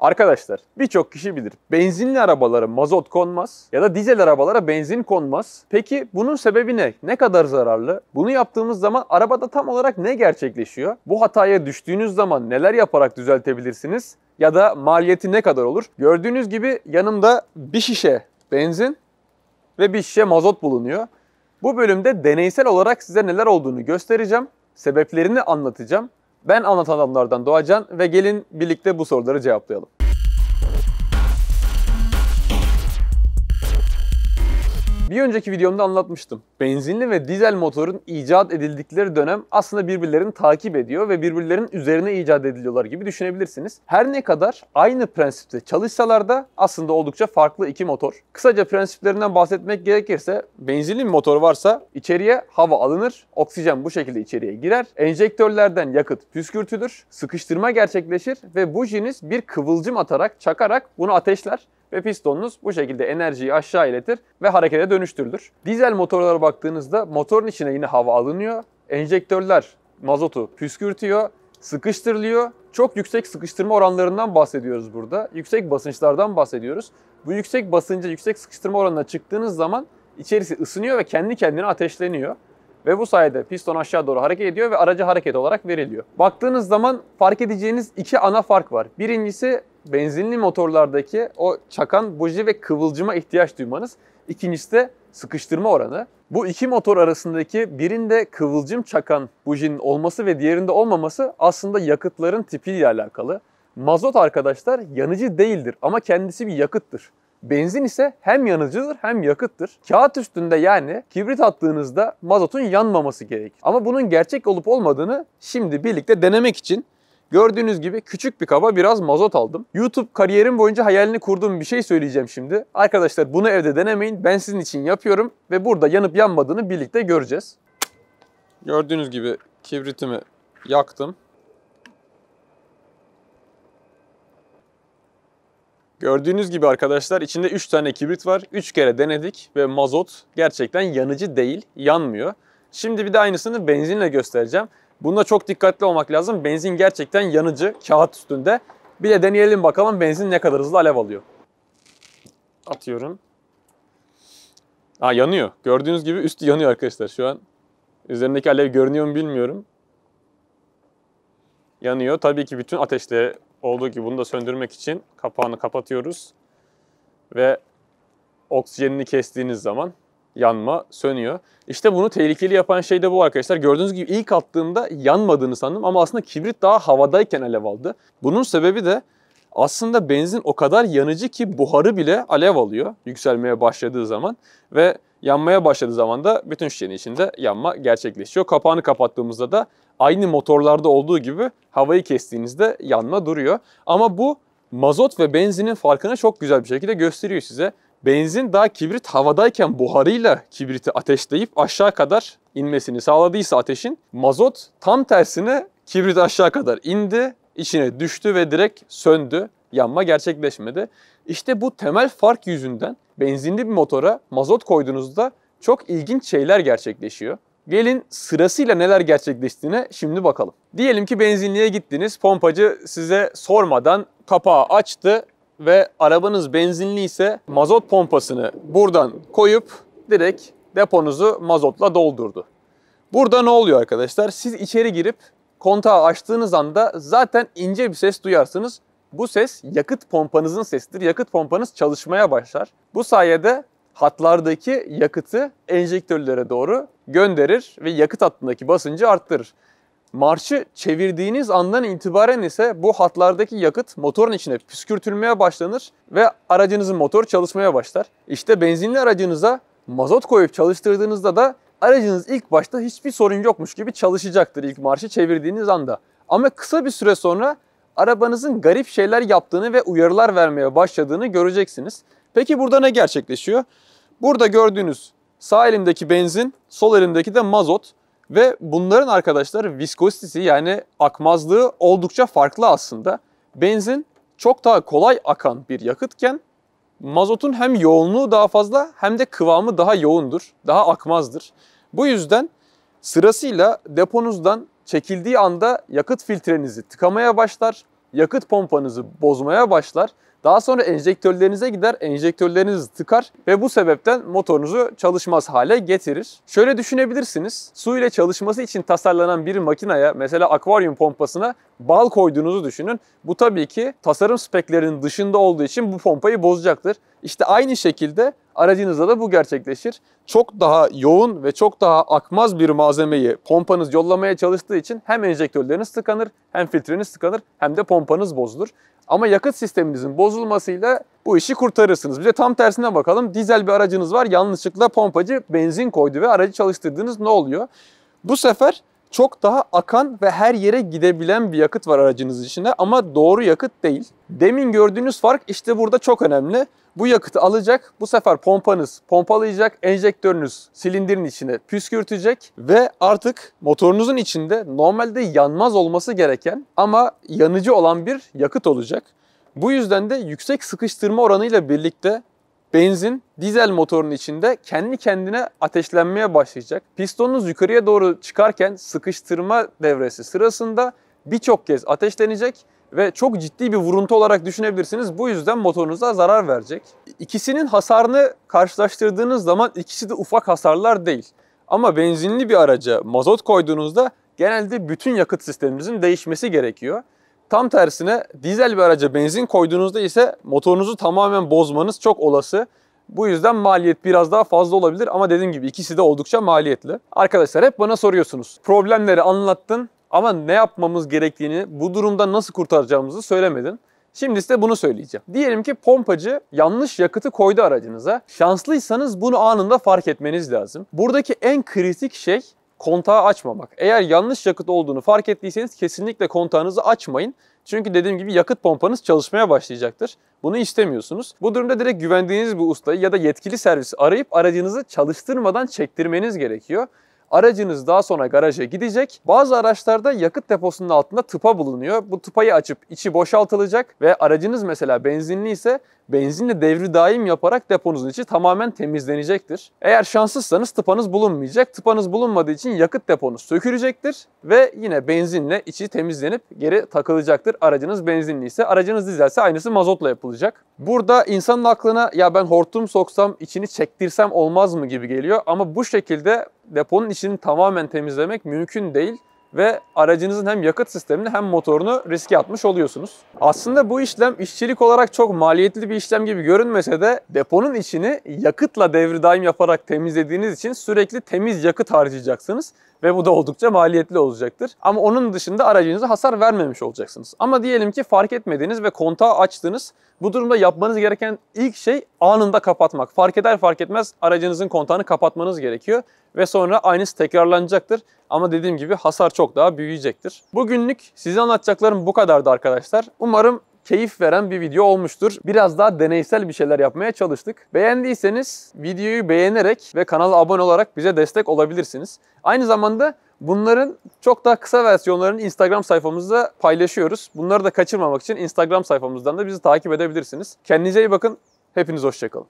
Arkadaşlar birçok kişi bilir. Benzinli arabalara mazot konmaz ya da dizel arabalara benzin konmaz. Peki bunun sebebi ne? Ne kadar zararlı? Bunu yaptığımız zaman arabada tam olarak ne gerçekleşiyor? Bu hataya düştüğünüz zaman neler yaparak düzeltebilirsiniz? Ya da maliyeti ne kadar olur? Gördüğünüz gibi yanımda bir şişe benzin ve bir şişe mazot bulunuyor. Bu bölümde deneysel olarak size neler olduğunu göstereceğim, sebeplerini anlatacağım ben anlatan adamlardan Doğacan ve gelin birlikte bu soruları cevaplayalım. Bir önceki videomda anlatmıştım. Benzinli ve dizel motorun icat edildikleri dönem aslında birbirlerini takip ediyor ve birbirlerinin üzerine icat ediliyorlar gibi düşünebilirsiniz. Her ne kadar aynı prensipte çalışsalar da aslında oldukça farklı iki motor. Kısaca prensiplerinden bahsetmek gerekirse benzinli bir motor varsa içeriye hava alınır, oksijen bu şekilde içeriye girer, enjektörlerden yakıt püskürtülür, sıkıştırma gerçekleşir ve bu bujiniz bir kıvılcım atarak, çakarak bunu ateşler ve pistonunuz bu şekilde enerjiyi aşağı iletir ve harekete dönüştürülür. Dizel motorlara baktığınızda motorun içine yine hava alınıyor. Enjektörler mazotu püskürtüyor, sıkıştırılıyor. Çok yüksek sıkıştırma oranlarından bahsediyoruz burada. Yüksek basınçlardan bahsediyoruz. Bu yüksek basınca, yüksek sıkıştırma oranına çıktığınız zaman içerisi ısınıyor ve kendi kendine ateşleniyor. Ve bu sayede piston aşağı doğru hareket ediyor ve aracı hareket olarak veriliyor. Baktığınız zaman fark edeceğiniz iki ana fark var. Birincisi benzinli motorlardaki o çakan buji ve kıvılcıma ihtiyaç duymanız. İkincisi de sıkıştırma oranı. Bu iki motor arasındaki birinde kıvılcım çakan bujinin olması ve diğerinde olmaması aslında yakıtların tipiyle alakalı. Mazot arkadaşlar yanıcı değildir ama kendisi bir yakıttır. Benzin ise hem yanıcıdır hem yakıttır. Kağıt üstünde yani kibrit attığınızda mazotun yanmaması gerekir. Ama bunun gerçek olup olmadığını şimdi birlikte denemek için Gördüğünüz gibi küçük bir kaba biraz mazot aldım. YouTube kariyerim boyunca hayalini kurduğum bir şey söyleyeceğim şimdi. Arkadaşlar bunu evde denemeyin. Ben sizin için yapıyorum ve burada yanıp yanmadığını birlikte göreceğiz. Gördüğünüz gibi kibritimi yaktım. Gördüğünüz gibi arkadaşlar içinde 3 tane kibrit var. 3 kere denedik ve mazot gerçekten yanıcı değil, yanmıyor. Şimdi bir de aynısını benzinle göstereceğim. Bunda çok dikkatli olmak lazım. Benzin gerçekten yanıcı kağıt üstünde. Bir de deneyelim bakalım benzin ne kadar hızlı alev alıyor. Atıyorum. Aa yanıyor. Gördüğünüz gibi üstü yanıyor arkadaşlar şu an. Üzerindeki alev görünüyor mu bilmiyorum. Yanıyor. Tabii ki bütün ateşle olduğu gibi bunu da söndürmek için kapağını kapatıyoruz. Ve oksijenini kestiğiniz zaman yanma sönüyor. İşte bunu tehlikeli yapan şey de bu arkadaşlar. Gördüğünüz gibi ilk attığımda yanmadığını sandım ama aslında kibrit daha havadayken alev aldı. Bunun sebebi de aslında benzin o kadar yanıcı ki buharı bile alev alıyor yükselmeye başladığı zaman ve Yanmaya başladığı zaman da bütün şişenin içinde yanma gerçekleşiyor. Kapağını kapattığımızda da aynı motorlarda olduğu gibi havayı kestiğinizde yanma duruyor. Ama bu mazot ve benzinin farkını çok güzel bir şekilde gösteriyor size. Benzin daha kibrit havadayken buharıyla kibriti ateşleyip aşağı kadar inmesini sağladıysa ateşin mazot tam tersine kibrit aşağı kadar indi, içine düştü ve direkt söndü. Yanma gerçekleşmedi. İşte bu temel fark yüzünden benzinli bir motora mazot koyduğunuzda çok ilginç şeyler gerçekleşiyor. Gelin sırasıyla neler gerçekleştiğine şimdi bakalım. Diyelim ki benzinliğe gittiniz. Pompacı size sormadan kapağı açtı ve arabanız benzinli ise mazot pompasını buradan koyup direkt deponuzu mazotla doldurdu. Burada ne oluyor arkadaşlar? Siz içeri girip kontağı açtığınız anda zaten ince bir ses duyarsınız. Bu ses yakıt pompanızın sesidir. Yakıt pompanız çalışmaya başlar. Bu sayede hatlardaki yakıtı enjektörlere doğru gönderir ve yakıt hattındaki basıncı arttırır. Marşı çevirdiğiniz andan itibaren ise bu hatlardaki yakıt motorun içine püskürtülmeye başlanır ve aracınızın motor çalışmaya başlar. İşte benzinli aracınıza mazot koyup çalıştırdığınızda da aracınız ilk başta hiçbir sorun yokmuş gibi çalışacaktır ilk marşı çevirdiğiniz anda. Ama kısa bir süre sonra arabanızın garip şeyler yaptığını ve uyarılar vermeye başladığını göreceksiniz. Peki burada ne gerçekleşiyor? Burada gördüğünüz sağ elimdeki benzin, sol elimdeki de mazot ve bunların arkadaşlar viskositesi yani akmazlığı oldukça farklı aslında. Benzin çok daha kolay akan bir yakıtken mazotun hem yoğunluğu daha fazla hem de kıvamı daha yoğundur, daha akmazdır. Bu yüzden sırasıyla deponuzdan çekildiği anda yakıt filtrenizi tıkamaya başlar yakıt pompanızı bozmaya başlar. Daha sonra enjektörlerinize gider, enjektörleriniz tıkar ve bu sebepten motorunuzu çalışmaz hale getirir. Şöyle düşünebilirsiniz, su ile çalışması için tasarlanan bir makinaya, mesela akvaryum pompasına bal koyduğunuzu düşünün. Bu tabii ki tasarım speklerinin dışında olduğu için bu pompayı bozacaktır. İşte aynı şekilde Aracınızda da bu gerçekleşir. Çok daha yoğun ve çok daha akmaz bir malzemeyi pompanız yollamaya çalıştığı için hem enjektörleriniz tıkanır, hem filtreniz tıkanır, hem de pompanız bozulur. Ama yakıt sisteminizin bozulmasıyla bu işi kurtarırsınız. Bir de tam tersine bakalım. Dizel bir aracınız var. Yanlışlıkla pompacı benzin koydu ve aracı çalıştırdınız. Ne oluyor? Bu sefer çok daha akan ve her yere gidebilen bir yakıt var aracınız içinde ama doğru yakıt değil. Demin gördüğünüz fark işte burada çok önemli. Bu yakıtı alacak, bu sefer pompanız pompalayacak, enjektörünüz silindirin içine püskürtecek ve artık motorunuzun içinde normalde yanmaz olması gereken ama yanıcı olan bir yakıt olacak. Bu yüzden de yüksek sıkıştırma oranıyla birlikte benzin dizel motorun içinde kendi kendine ateşlenmeye başlayacak. Pistonunuz yukarıya doğru çıkarken sıkıştırma devresi sırasında birçok kez ateşlenecek ve çok ciddi bir vuruntu olarak düşünebilirsiniz. Bu yüzden motorunuza zarar verecek. İkisinin hasarını karşılaştırdığınız zaman ikisi de ufak hasarlar değil. Ama benzinli bir araca mazot koyduğunuzda genelde bütün yakıt sisteminizin değişmesi gerekiyor. Tam tersine dizel bir araca benzin koyduğunuzda ise motorunuzu tamamen bozmanız çok olası. Bu yüzden maliyet biraz daha fazla olabilir ama dediğim gibi ikisi de oldukça maliyetli. Arkadaşlar hep bana soruyorsunuz. Problemleri anlattın ama ne yapmamız gerektiğini, bu durumda nasıl kurtaracağımızı söylemedin. Şimdi size bunu söyleyeceğim. Diyelim ki pompacı yanlış yakıtı koydu aracınıza. Şanslıysanız bunu anında fark etmeniz lazım. Buradaki en kritik şey kontağı açmamak. Eğer yanlış yakıt olduğunu fark ettiyseniz kesinlikle kontağınızı açmayın. Çünkü dediğim gibi yakıt pompanız çalışmaya başlayacaktır. Bunu istemiyorsunuz. Bu durumda direkt güvendiğiniz bir ustayı ya da yetkili servisi arayıp aracınızı çalıştırmadan çektirmeniz gerekiyor. Aracınız daha sonra garaja gidecek. Bazı araçlarda yakıt deposunun altında tıpa bulunuyor. Bu tıpayı açıp içi boşaltılacak ve aracınız mesela benzinli ise benzinle devri daim yaparak deponuzun içi tamamen temizlenecektir. Eğer şanssızsanız tıpanız bulunmayacak. Tıpanız bulunmadığı için yakıt deponuz sökülecektir ve yine benzinle içi temizlenip geri takılacaktır. Aracınız benzinli ise, aracınız dizelse aynısı mazotla yapılacak. Burada insanın aklına ya ben hortum soksam, içini çektirsem olmaz mı gibi geliyor ama bu şekilde deponun içini tamamen temizlemek mümkün değil ve aracınızın hem yakıt sistemini hem motorunu riske atmış oluyorsunuz. Aslında bu işlem işçilik olarak çok maliyetli bir işlem gibi görünmese de deponun içini yakıtla devri daim yaparak temizlediğiniz için sürekli temiz yakıt harcayacaksınız ve bu da oldukça maliyetli olacaktır. Ama onun dışında aracınıza hasar vermemiş olacaksınız. Ama diyelim ki fark etmediniz ve kontağı açtınız. Bu durumda yapmanız gereken ilk şey anında kapatmak. Fark eder fark etmez aracınızın kontağını kapatmanız gerekiyor ve sonra aynısı tekrarlanacaktır. Ama dediğim gibi hasar çok daha büyüyecektir. Bugünlük size anlatacaklarım bu kadardı arkadaşlar. Umarım keyif veren bir video olmuştur. Biraz daha deneysel bir şeyler yapmaya çalıştık. Beğendiyseniz videoyu beğenerek ve kanala abone olarak bize destek olabilirsiniz. Aynı zamanda bunların çok daha kısa versiyonlarını Instagram sayfamızda paylaşıyoruz. Bunları da kaçırmamak için Instagram sayfamızdan da bizi takip edebilirsiniz. Kendinize iyi bakın. Hepiniz hoşçakalın.